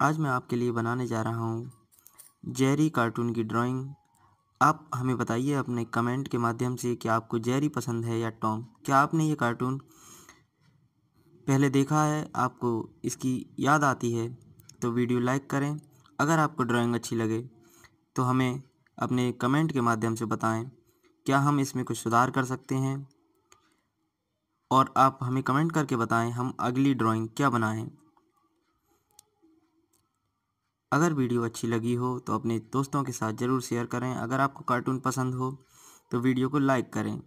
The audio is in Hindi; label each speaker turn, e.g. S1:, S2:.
S1: आज मैं आपके लिए बनाने जा रहा हूँ जेरी कार्टून की ड्राइंग आप हमें बताइए अपने कमेंट के माध्यम से कि आपको जेरी पसंद है या टॉम क्या आपने ये कार्टून पहले देखा है आपको इसकी याद आती है तो वीडियो लाइक करें अगर आपको ड्राइंग अच्छी लगे तो हमें अपने कमेंट के माध्यम से बताएं क्या हम इसमें कुछ सुधार कर सकते हैं और आप हमें कमेंट करके बताएं हम अगली ड्राइंग क्या बनाएं अगर वीडियो अच्छी लगी हो तो अपने दोस्तों के साथ ज़रूर शेयर करें अगर आपको कार्टून पसंद हो तो वीडियो को लाइक करें